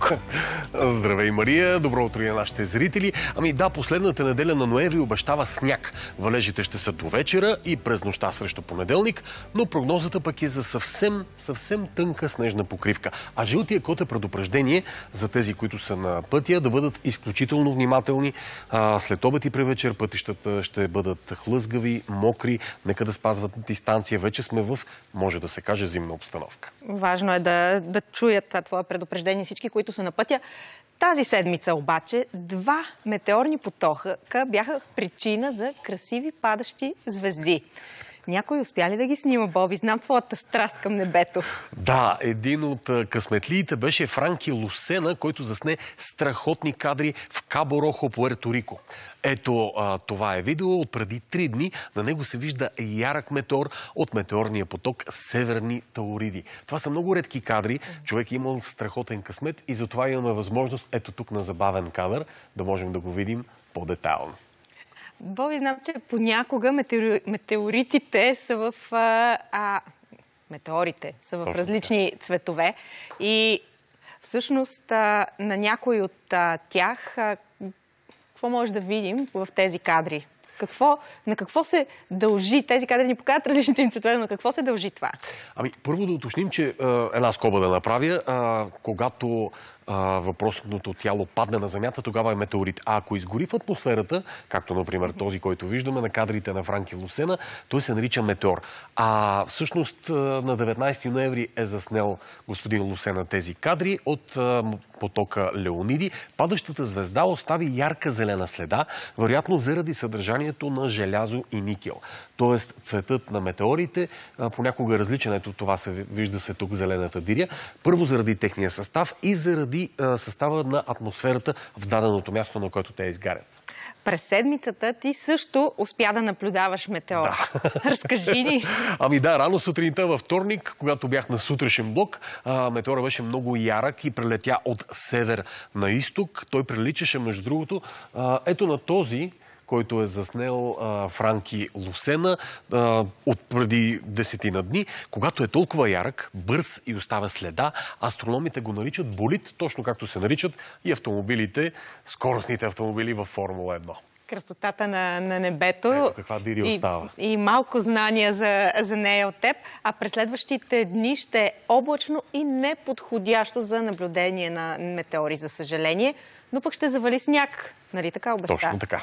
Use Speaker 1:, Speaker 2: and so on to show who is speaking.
Speaker 1: малко. Здравей, Мария. Добро утро и на нашите зрители. Ами да, последната неделя на ноември обещава сняг. Валежите ще са до вечера и през нощта срещу понеделник, но прогнозата пък е за съвсем, съвсем тънка снежна покривка. А жълтия кот е предупреждение за тези, които са на пътя, да бъдат изключително внимателни. А, след обед и превечер пътищата ще бъдат хлъзгави, мокри, нека да спазват дистанция. Вече сме в, може да се каже, зимна обстановка.
Speaker 2: Важно е да, да чуят това твое предупреждение всички, които които са на пътя. Тази седмица обаче два метеорни потока бяха причина за красиви падащи звезди. Някой успя ли да ги снима, Боби? Знам твоята страст към небето.
Speaker 1: Да, един от късметлиите беше Франки Лусена, който засне страхотни кадри в Кабо Рохо, Пуерто Рико. Ето а, това е видео от преди три дни. На него се вижда ярък метеор от метеорния поток Северни Тауриди. Това са много редки кадри. Човек е имал страхотен късмет и затова имаме възможност ето тук на забавен кадър да можем да го видим по-детайлно.
Speaker 2: Боби, знам, че понякога метеоритите са в... А, метеорите са в Точно. различни цветове и всъщност а, на някой от а, тях а, какво може да видим в тези кадри? Какво, на какво се дължи? Тези кадри ни показват различните им цветове, но на какво се дължи това?
Speaker 1: Ами, първо да уточним, че една скоба да направя. когато въпросното тяло падне на Земята, тогава е метеорит. А ако изгори в атмосферата, както например този, който виждаме на кадрите на Франки Лусена, той се нарича метеор. А всъщност на 19 ноември е заснел господин Лусена тези кадри от потока Леониди. Падащата звезда остави ярка зелена следа, вероятно заради съдържанието на желязо и никел. Тоест цветът на метеорите понякога е различен. Ето това се вижда се тук зелената диря. Първо заради техния състав и заради следи състава на атмосферата в даденото място, на което те изгарят.
Speaker 2: През седмицата ти също успя да наблюдаваш метеора. Да. Разкажи ни.
Speaker 1: Ами да, рано сутринта във вторник, когато бях на сутрешен блок, метеора беше много ярък и прелетя от север на изток. Той приличаше, между другото, ето на този който е заснел а, Франки Лусена а, от преди десетина дни. Когато е толкова ярък, бърз и оставя следа, астрономите го наричат болит, точно както се наричат и автомобилите, скоростните автомобили във Формула 1
Speaker 2: красотата на, на небето. Ето,
Speaker 1: каква дири и, остава.
Speaker 2: И малко знания за, за нея от теб. А през следващите дни ще е облачно и неподходящо за наблюдение на метеори, за съжаление. Но пък ще завали сняг. Нали така обеща? Точно така.